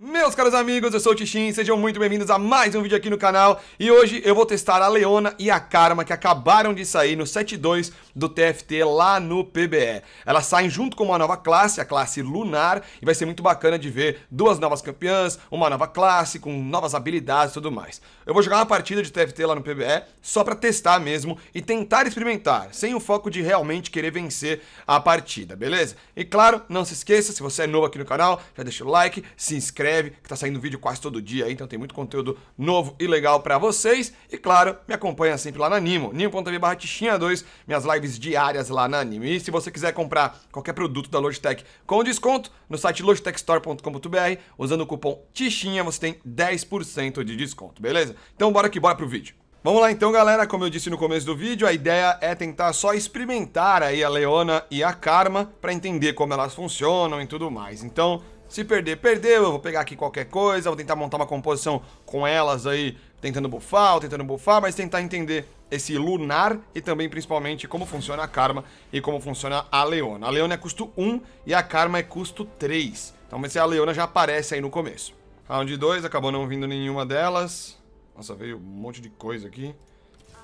Meus caros amigos, eu sou o Tichin, sejam muito bem-vindos a mais um vídeo aqui no canal e hoje eu vou testar a Leona e a Karma que acabaram de sair no 7.2 do TFT lá no PBE. Elas saem junto com uma nova classe, a classe Lunar, e vai ser muito bacana de ver duas novas campeãs, uma nova classe com novas habilidades e tudo mais. Eu vou jogar uma partida de TFT lá no PBE só para testar mesmo e tentar experimentar, sem o foco de realmente querer vencer a partida, beleza? E claro, não se esqueça, se você é novo aqui no canal, já deixa o like, se inscreve que tá saindo vídeo quase todo dia, então tem muito conteúdo novo e legal para vocês. E claro, me acompanha sempre lá na Nimo, nimo.tv barra 2, minhas lives diárias lá na Nimo. E se você quiser comprar qualquer produto da Logitech com desconto, no site logitechstore.com.br, usando o cupom TIXINHA, você tem 10% de desconto, beleza? Então bora que bora pro vídeo. Vamos lá então, galera, como eu disse no começo do vídeo, a ideia é tentar só experimentar aí a Leona e a Karma para entender como elas funcionam e tudo mais. Então, se perder, perdeu. Eu vou pegar aqui qualquer coisa, vou tentar montar uma composição com elas aí, tentando bufar ou tentando bufar, mas tentar entender esse lunar e também, principalmente, como funciona a Karma e como funciona a Leona. A Leona é custo 1 e a Karma é custo 3. Então, mas a Leona já aparece aí no começo. Round 2, acabou não vindo nenhuma delas. Nossa, veio um monte de coisa aqui.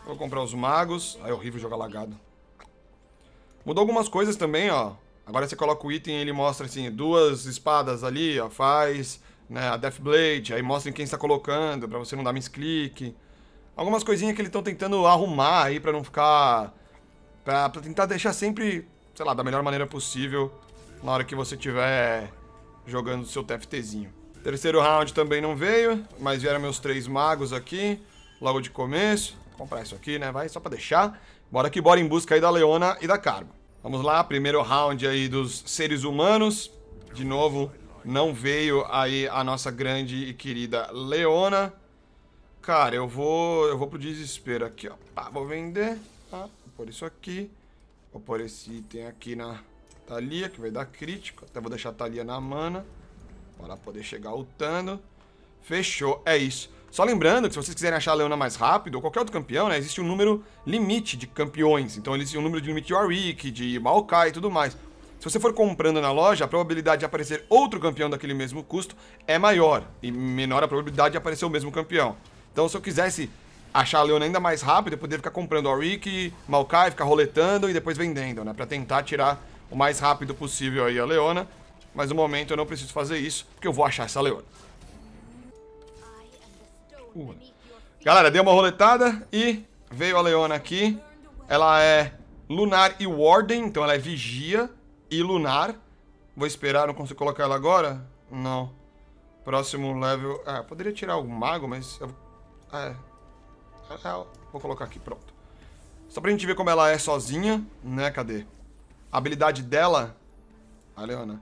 Vou comprar os magos. Ai, é horrível jogar lagado. Mudou algumas coisas também, ó. Agora você coloca o item e ele mostra assim, duas espadas ali, ó, faz né, a Deathblade, aí mostra quem está colocando, para você não dar misclick. Algumas coisinhas que eles estão tentando arrumar aí para não ficar... Pra, tentar deixar sempre, sei lá, da melhor maneira possível na hora que você estiver jogando o seu TFTzinho. Terceiro round também não veio, mas vieram meus três magos aqui, logo de começo. Vou comprar isso aqui, né? Vai, só pra deixar. Bora que bora em busca aí da Leona e da Carmo. Vamos lá, primeiro round aí dos seres humanos. De novo, não veio aí a nossa grande e querida Leona. Cara, eu vou, eu vou pro desespero aqui, ó. vou vender. Tá, vou pôr isso aqui. Vou pôr esse item aqui na Thalia, que vai dar crítico. Até vou deixar a Thalia na mana. Para poder chegar ultando. Fechou, é isso. Só lembrando que se vocês quiserem achar a Leona mais rápido, ou qualquer outro campeão, né, existe um número limite de campeões. Então existe um número de limite de Warwick, de Maokai e tudo mais. Se você for comprando na loja, a probabilidade de aparecer outro campeão daquele mesmo custo é maior. E menor a probabilidade de aparecer o mesmo campeão. Então se eu quisesse achar a Leona ainda mais rápido, eu poderia ficar comprando Warwick, Maokai, ficar roletando e depois vendendo, né? Pra tentar tirar o mais rápido possível aí a Leona. Mas no momento eu não preciso fazer isso, porque eu vou achar essa Leona. Galera, deu uma roletada e veio a Leona aqui. Ela é lunar e warden, então ela é vigia e lunar. Vou esperar, não consigo colocar ela agora? Não. Próximo level... Ah, poderia tirar o mago, mas... Eu... É, é, é... vou colocar aqui, pronto. Só pra gente ver como ela é sozinha, né? Cadê? A habilidade dela... A Leona...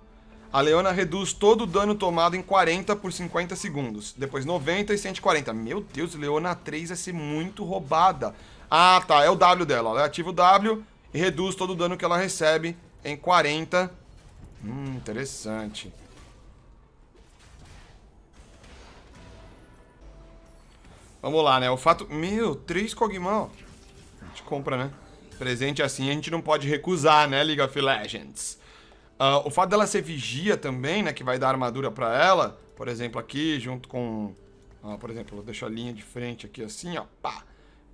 A Leona reduz todo o dano tomado em 40 por 50 segundos. Depois 90 e 140. Meu Deus, Leona 3 vai ser muito roubada. Ah, tá. É o W dela. Ela né? ativa o W e reduz todo o dano que ela recebe em 40. Hum, interessante. Vamos lá, né? O fato... Meu, três Cogmão. A gente compra, né? Presente assim a gente não pode recusar, né, League of Legends. Uh, o fato dela ser vigia também, né? Que vai dar armadura para ela. Por exemplo, aqui, junto com... Uh, por exemplo, vou deixar a linha de frente aqui assim, ó. Pá!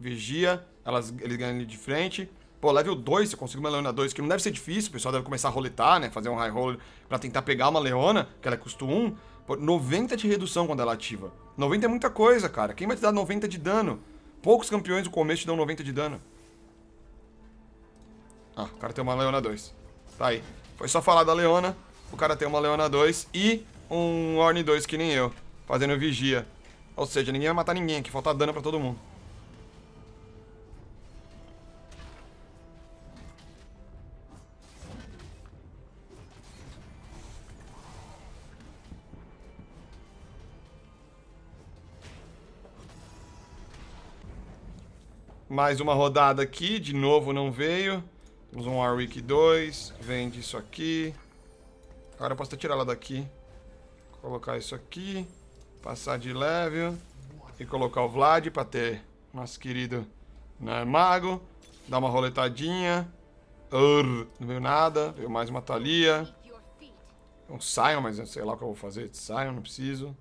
Vigia. Elas, eles ganham de frente. Pô, level 2, se eu conseguir uma leona 2, que não deve ser difícil, o pessoal deve começar a roletar, né? Fazer um high roller pra tentar pegar uma leona, que ela é custo 1. Pô, 90 de redução quando ela ativa. 90 é muita coisa, cara. Quem vai te dar 90 de dano? Poucos campeões no começo te dão 90 de dano. Ah, o cara tem uma leona 2. Tá aí. Foi só falar da Leona. O cara tem uma Leona 2 e um Orne 2 que nem eu, fazendo vigia. Ou seja, ninguém vai matar ninguém aqui, falta dano pra todo mundo. Mais uma rodada aqui, de novo não veio. Temos um Warwick 2. Vende isso aqui. Agora eu posso até tirar ela daqui. Colocar isso aqui. Passar de level. E colocar o Vlad pra ter nosso querido né, mago. Dar uma roletadinha. Urr, não veio nada. Veio mais uma Thalia. Um Sion, mas eu sei lá o que eu vou fazer. Sion, não preciso.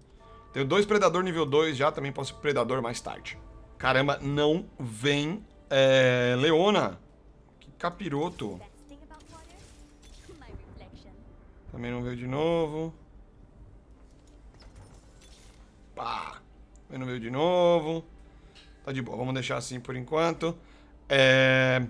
Tenho dois Predador nível 2 já. Também posso ir Predador mais tarde. Caramba, não vem é, Leona. Capiroto. Também não veio de novo. Pá. Também não veio de novo. Tá de boa, vamos deixar assim por enquanto. É...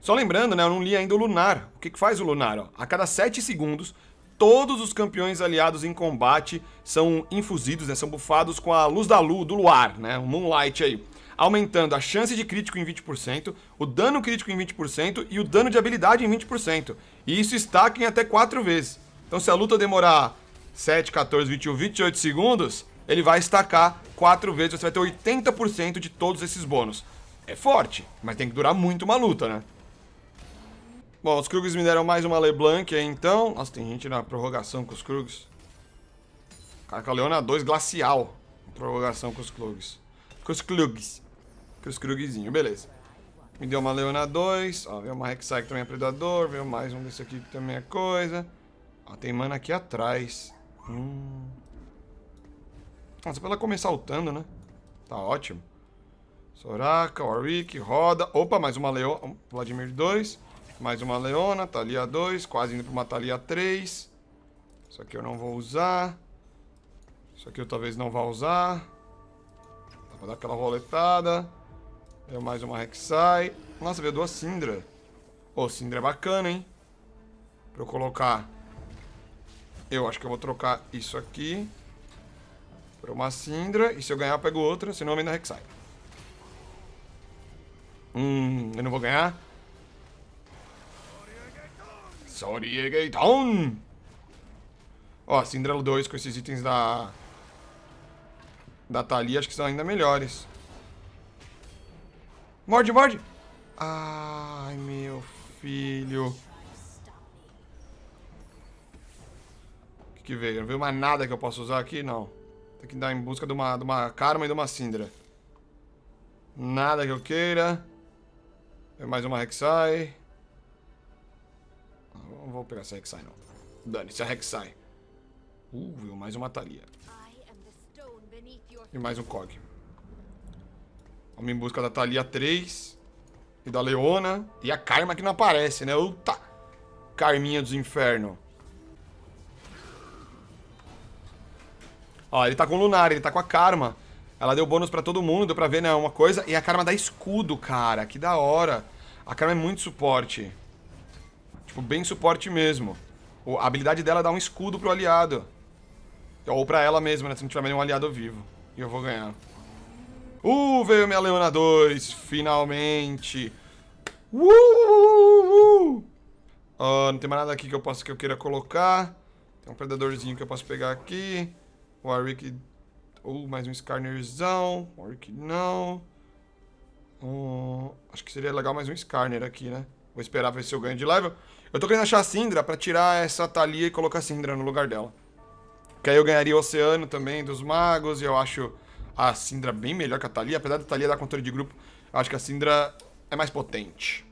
Só lembrando, né, eu não li ainda o Lunar. O que, que faz o Lunar? Ó? A cada 7 segundos, todos os campeões aliados em combate são infusidos, né, são bufados com a luz da lua, do luar, né, o Moonlight aí aumentando a chance de crítico em 20%, o dano crítico em 20% e o dano de habilidade em 20%. E isso estaca em até 4 vezes. Então se a luta demorar 7, 14, 21, 28 segundos, ele vai estacar 4 vezes, você vai ter 80% de todos esses bônus. É forte, mas tem que durar muito uma luta, né? Bom, os Krugs me deram mais uma Leblanc aí, então. Nossa, tem gente na prorrogação com os Krugs. Cara, Leona 2 Glacial. Prorrogação com os Krugs. Com os Krugs. Kruskrugzinho, beleza. Me deu uma Leona 2. Ó, veio uma Rek'Sai que também é predador. Veio mais um desse aqui que também é coisa. Ó, tem mana aqui atrás. Hum. Nossa, pra ela começar ultando, né? Tá ótimo. Soraka, Warwick, roda. Opa, mais uma Leona. Vladimir 2. Mais uma Leona, Thalia 2. Quase indo pra uma Thalia 3. Isso aqui eu não vou usar. Isso aqui eu talvez não vá usar. Dá pra dar aquela roletada. É mais uma Rek'Sai. Nossa, veio duas Syndra. Ô, oh, Syndra é bacana, hein? Pra eu colocar... Eu acho que eu vou trocar isso aqui pra uma Syndra. E se eu ganhar, eu pego outra, senão eu vendo a Rek'Sai. Hum, eu não vou ganhar? Soriegaton! Ó, a Syndra 2 com esses itens da... Da Thalia, acho que são ainda melhores. Morde, morde. Ai, meu filho. O que, que veio? Não veio mais nada que eu possa usar aqui? Não. Tem que dar em busca de uma, de uma Karma e de uma Syndra. Nada que eu queira. Veio mais uma Rek'Sai. Não vou pegar essa Rek'Sai, não. Dane-se a Rek'Sai. Uh, veio mais uma Thalia. E mais um Cog. Vamos em busca da Thalia 3 e da Leona. E a Karma que não aparece, né? Uta! Carminha dos Inferno. Ó, ele tá com o Lunar, ele tá com a Karma. Ela deu bônus pra todo mundo, deu pra ver, né? Uma coisa. E a Karma dá escudo, cara. Que da hora. A Karma é muito suporte. Tipo, bem suporte mesmo. A habilidade dela dá um escudo pro aliado. Ou pra ela mesma, né? Se não tiver nenhum aliado vivo. E eu vou ganhar. Uh, veio minha Leona 2, finalmente. Uh, uh, uh, uh, não tem mais nada aqui que eu possa que eu queira colocar. Tem um predadorzinho que eu posso pegar aqui. O Warwick. Ou uh, mais um Skarnerzão. Warwick não. Uh, acho que seria legal mais um Skarner aqui, né? Vou esperar ver se eu ganho de level. Eu tô querendo achar a Syndra pra tirar essa Thalia e colocar a Syndra no lugar dela. Que aí eu ganharia o Oceano também dos magos e eu acho a Syndra é bem melhor que a Thalia. Apesar da Thalia dar controle de grupo, acho que a Syndra é mais potente.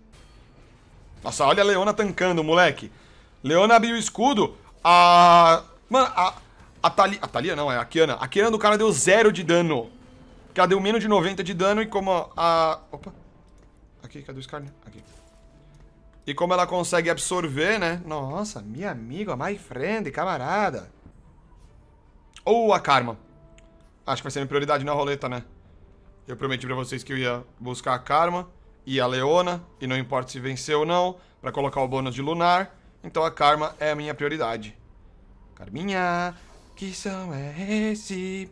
Nossa, olha a Leona tancando, moleque. Leona abriu o escudo. A... Mano, a... A Thalia... A Thalia não, é a Kiana. A Kiana do cara deu zero de dano. Que ela deu menos de 90 de dano e como a... Opa. Aqui, cadê o Scar? Né? Aqui. E como ela consegue absorver, né? Nossa, minha amiga, my friend, camarada. Ou a Karma. Acho que vai ser minha prioridade na roleta, né? Eu prometi pra vocês que eu ia buscar a Karma e a Leona, e não importa se vencer ou não, pra colocar o bônus de Lunar. Então a Karma é a minha prioridade. Carminha, que são é esse?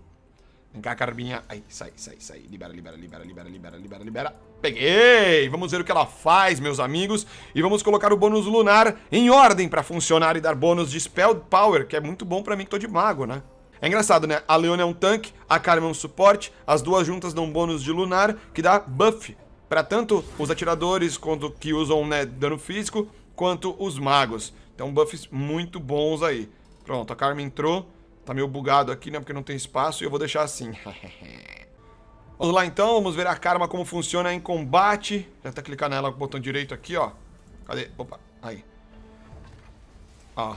Vem cá, Carminha. Aí, sai, sai, sai. Libera, libera, libera, libera, libera, libera, libera. Peguei! Vamos ver o que ela faz, meus amigos. E vamos colocar o bônus lunar em ordem pra funcionar e dar bônus de Spell Power, que é muito bom pra mim que tô de mago, né? É engraçado, né? A Leona é um tanque, a Karma é um suporte, as duas juntas dão bônus de lunar, que dá buff para tanto os atiradores quanto que usam né, dano físico, quanto os magos. Então buffs muito bons aí. Pronto, a Karma entrou. Tá meio bugado aqui, né? Porque não tem espaço e eu vou deixar assim. vamos lá então, vamos ver a Karma como funciona em combate. Vou até clicar nela com o botão direito aqui, ó. Cadê? Opa, aí. Ó,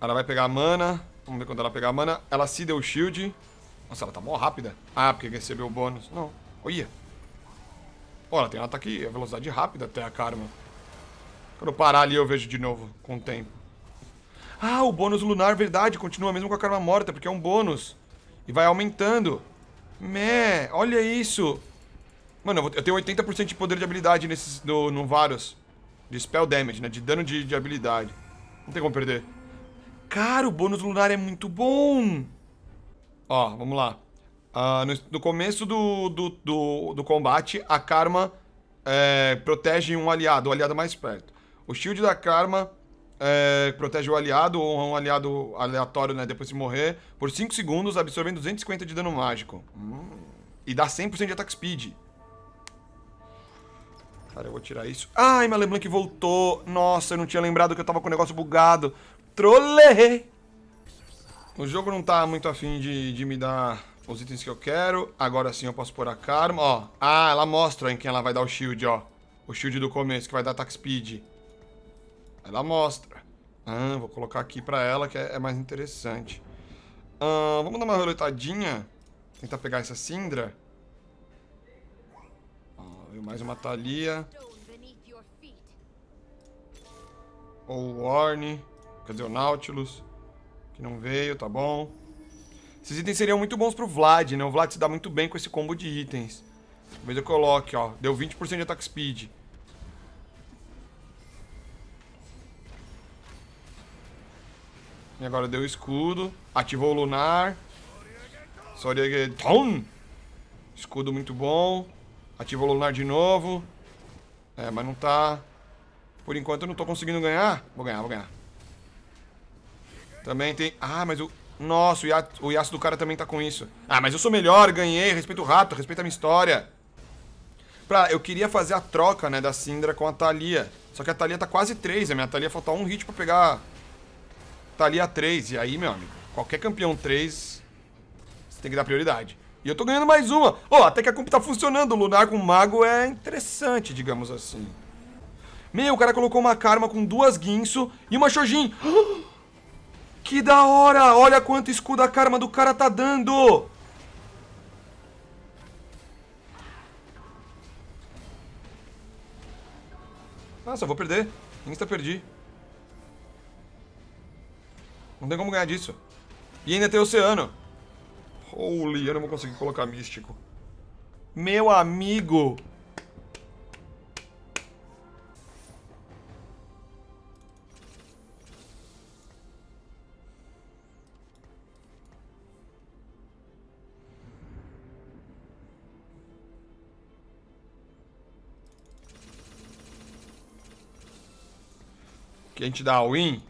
ela vai pegar a mana. Vamos ver quando ela pegar a mana. Ela se deu shield. Nossa, ela tá mó rápida. Ah, porque recebeu o bônus. Não. Olha. Ó, ela tem um ataque tá a velocidade rápida até a Karma. Quando eu parar ali, eu vejo de novo com o tempo. Ah, o bônus lunar, verdade. Continua mesmo com a Karma morta, porque é um bônus. E vai aumentando. Mé, olha isso. Mano, eu, vou, eu tenho 80% de poder de habilidade nesses, no, no Varus. De spell damage, né? De dano de, de habilidade. Não tem como perder. Cara, o bônus lunar é muito bom. Ó, vamos lá. Uh, no, no, começo do, do, do, do, combate, a Karma é, protege um aliado, o aliado mais perto. O shield da Karma é, protege o aliado ou um aliado aleatório, né? Depois de morrer, por 5 segundos, absorvendo 250 de dano mágico. Hum. E dá 100% de ataque speed. Cara, eu vou tirar isso. Ai, minha Leblanc voltou. Nossa, eu não tinha lembrado que eu tava com o negócio bugado. Trolei! O jogo não tá muito afim de, de me dar os itens que eu quero. Agora sim eu posso pôr a Karma, ó. Ah, ela mostra em quem ela vai dar o shield, ó. O shield do começo, que vai dar attack speed. Ela mostra. Ah, vou colocar aqui pra ela, que é, é mais interessante. Ah, vamos dar uma roletadinha. Tentar pegar essa Syndra. Ah, veio mais uma Thalia. Ou Warne. Quer dizer, o Nautilus, que não veio, tá bom. Esses itens seriam muito bons pro Vlad, né? O Vlad se dá muito bem com esse combo de itens. Talvez eu coloque, ó. Deu 20% de ataque speed. E agora deu escudo. Ativou o lunar. Soriegeton. Escudo muito bom. Ativou o lunar de novo. É, mas não tá... Por enquanto eu não tô conseguindo ganhar. Vou ganhar, vou ganhar. Também tem... Ah, mas o... Nossa, o Yasuo, o Yasuo do cara também tá com isso. Ah, mas eu sou melhor, ganhei, respeito o rato, respeito a minha história. Pra... Eu queria fazer a troca, né, da Syndra com a Thalia. Só que a Thalia tá quase 3, a minha Thalia faltar um hit pra pegar... Thalia 3, e aí, meu amigo, qualquer campeão 3, você tem que dar prioridade. E eu tô ganhando mais uma. Ó, oh, até que a comp tá funcionando. Lunar com o Mago é interessante, digamos assim. Meu, o cara colocou uma Karma com duas Guinso e uma Shojin. Que da hora! Olha quanto escudo a karma do cara tá dando! Nossa, vou perder. Insta perdi. Não tem como ganhar disso. E ainda tem oceano. Holy, eu não vou conseguir colocar místico. Meu amigo! Que a gente dá win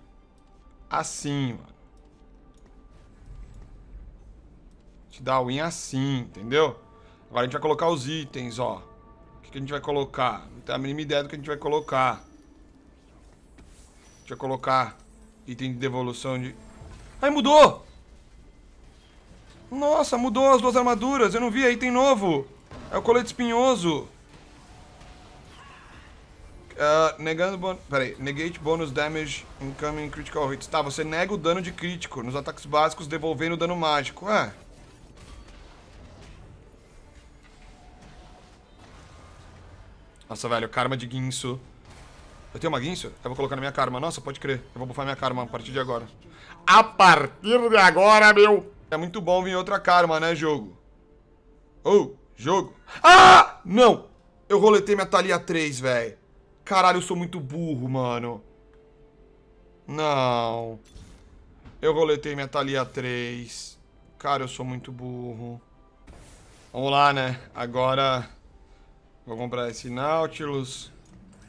assim, mano. A gente dá win assim, entendeu? Agora a gente vai colocar os itens, ó. O que, a gente vai colocar? Não tem a mínima ideia do que a gente vai colocar. A gente vai colocar item de devolução de... Ai, mudou! Nossa, mudou as duas armaduras. Eu não vi, item novo. É o colete espinhoso. Ah, negando bon... Peraí. Negate bonus damage incoming critical hits. Tá, você nega o dano de crítico nos ataques básicos, devolvendo o dano mágico. Ah. Nossa, velho. Karma de guinso. Eu tenho uma guinso? Eu vou colocar na minha karma. Nossa, pode crer. Eu vou bufar minha karma a partir de agora. A partir de agora, meu... É muito bom vir outra karma, né, jogo? Ou, oh, jogo. Ah! Não! Eu roletei minha Thalia 3, velho. Caralho, eu sou muito burro, mano. Não. Eu roletei minha Thalia 3. Cara, eu sou muito burro. Vamos lá, né? Agora... Vou comprar esse Nautilus.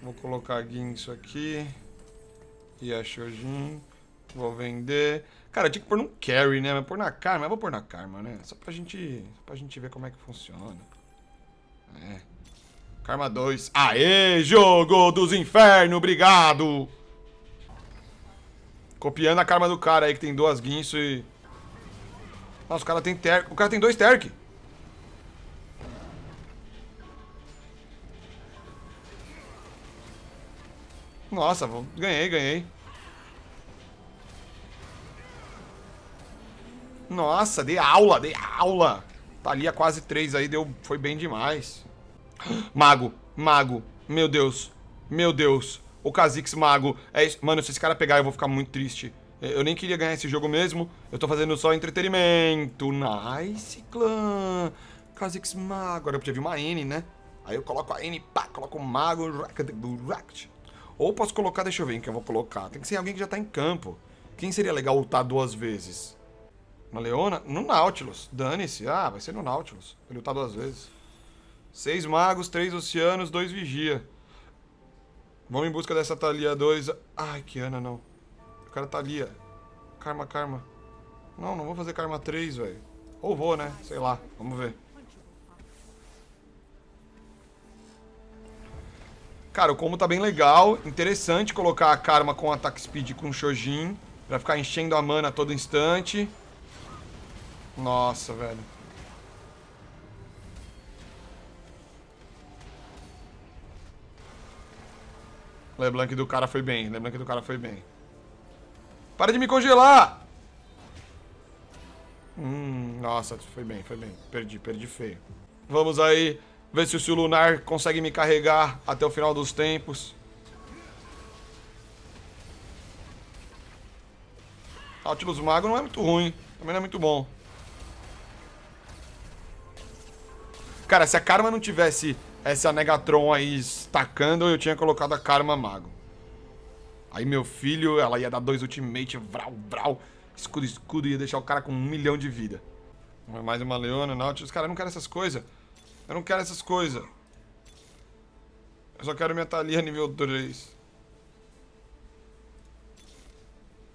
Vou colocar isso aqui. E a Shojin. Vou vender. Cara, eu tinha que pôr num carry, né? Mas pôr na Karma. Eu vou pôr na Karma, né? Só pra gente, só pra gente ver como é que funciona. É. Karma 2. Aê, jogo dos infernos, obrigado! Copiando a karma do cara aí que tem duas guinço e... Nossa, o cara tem ter... O cara tem dois terk. Nossa, vou... ganhei, ganhei. Nossa, dei aula, dei aula. Tá ali a quase 3 aí, deu... foi bem demais. Mago, mago, meu Deus, meu Deus. O Kha'Zix mago. É isso. Mano, se esse cara pegar, eu vou ficar muito triste. É, eu nem queria ganhar esse jogo mesmo. Eu tô fazendo só entretenimento. Nice, clã. Kha'Zix mago. Agora eu podia vir uma N, né? Aí eu coloco a N, pá, coloco o mago. Ou posso colocar, deixa eu ver quem eu vou colocar. Tem que ser alguém que já tá em campo. Quem seria legal lutar duas vezes? Na Leona? No Nautilus. Dane-se. Ah, vai ser no Nautilus. Ele lutar duas vezes. Seis magos, três oceanos, dois vigia. Vamos em busca dessa Thalia 2. Ai, que Ana, não. O cara Thalia. Tá karma, Karma. Não, não vou fazer Karma 3, velho. Ou vou, né? Sei lá. Vamos ver. Cara, o combo tá bem legal. Interessante colocar a Karma com ataque speed com o Shojin. Pra ficar enchendo a mana a todo instante. Nossa, velho. Leblanc do cara foi bem. Leblanc do cara foi bem. Para de me congelar! Hum, nossa, foi bem, foi bem. Perdi, perdi feio. Vamos aí ver se o Lunar consegue me carregar até o final dos tempos. Nautilus Mago não é muito ruim. Também não é muito bom. Cara, se a Karma não tivesse essa Negatron aí estacando, eu tinha colocado a Karma Mago. Aí meu filho, ela ia dar dois ultimate, vral, vral, escudo, escudo, ia deixar o cara com um milhão de vida. Mais uma Leona, Nautilus. Cara, eu não quero essas coisas. Eu não quero essas coisas. Eu só quero minha Thalia nível 3.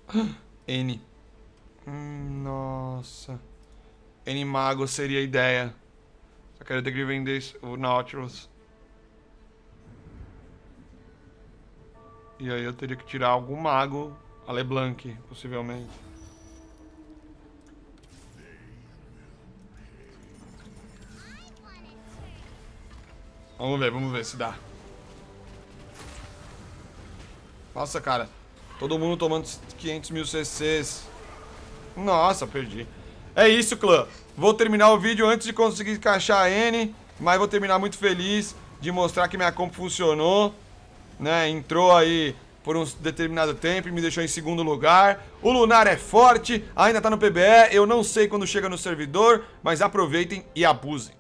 N. Hum, nossa. N mago seria a ideia. Só quero ter que vender o Nautilus. E aí eu teria que tirar algum mago a LeBlanc, possivelmente. Vamos ver, vamos ver se dá. Nossa, cara. Todo mundo tomando 500 mil CCs. Nossa, perdi. É isso, clã. Vou terminar o vídeo antes de conseguir encaixar a N, mas vou terminar muito feliz de mostrar que minha comp funcionou, né? Entrou aí por um determinado tempo e me deixou em segundo lugar. O Lunar é forte, ainda tá no PBE, eu não sei quando chega no servidor, mas aproveitem e abusem.